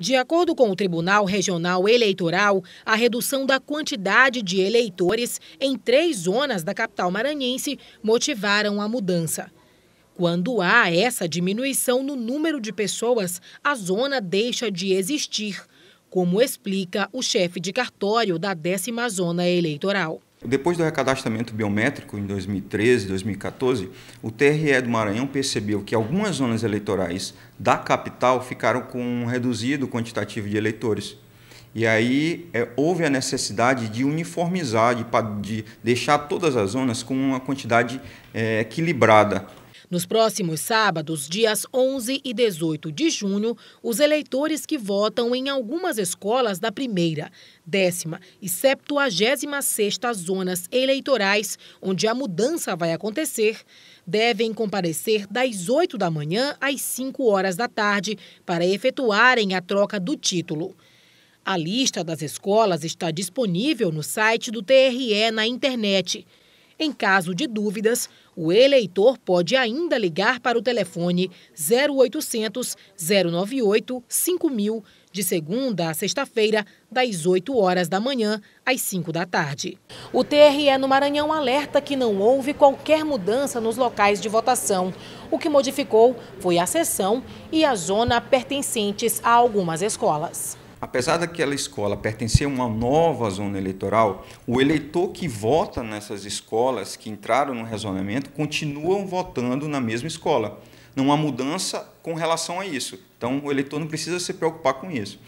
De acordo com o Tribunal Regional Eleitoral, a redução da quantidade de eleitores em três zonas da capital maranhense motivaram a mudança. Quando há essa diminuição no número de pessoas, a zona deixa de existir, como explica o chefe de cartório da décima zona eleitoral. Depois do recadastramento biométrico em 2013, 2014, o TRE do Maranhão percebeu que algumas zonas eleitorais da capital ficaram com um reduzido quantitativo de eleitores. E aí é, houve a necessidade de uniformizar, de, de, deixar todas as zonas com uma quantidade é, equilibrada nos próximos sábados, dias 11 e 18 de junho, os eleitores que votam em algumas escolas da primeira, décima e 76 sexta zonas eleitorais, onde a mudança vai acontecer, devem comparecer das 8 da manhã às 5 horas da tarde para efetuarem a troca do título. A lista das escolas está disponível no site do TRE na internet. Em caso de dúvidas, o eleitor pode ainda ligar para o telefone 0800 098 5000, de segunda a sexta-feira, das 8 horas da manhã às 5 da tarde. O TRE no Maranhão alerta que não houve qualquer mudança nos locais de votação. O que modificou foi a sessão e a zona pertencentes a algumas escolas apesar daquela escola pertencer a uma nova zona eleitoral, o eleitor que vota nessas escolas que entraram no rezoneamento continuam votando na mesma escola. Não há mudança com relação a isso. Então, o eleitor não precisa se preocupar com isso.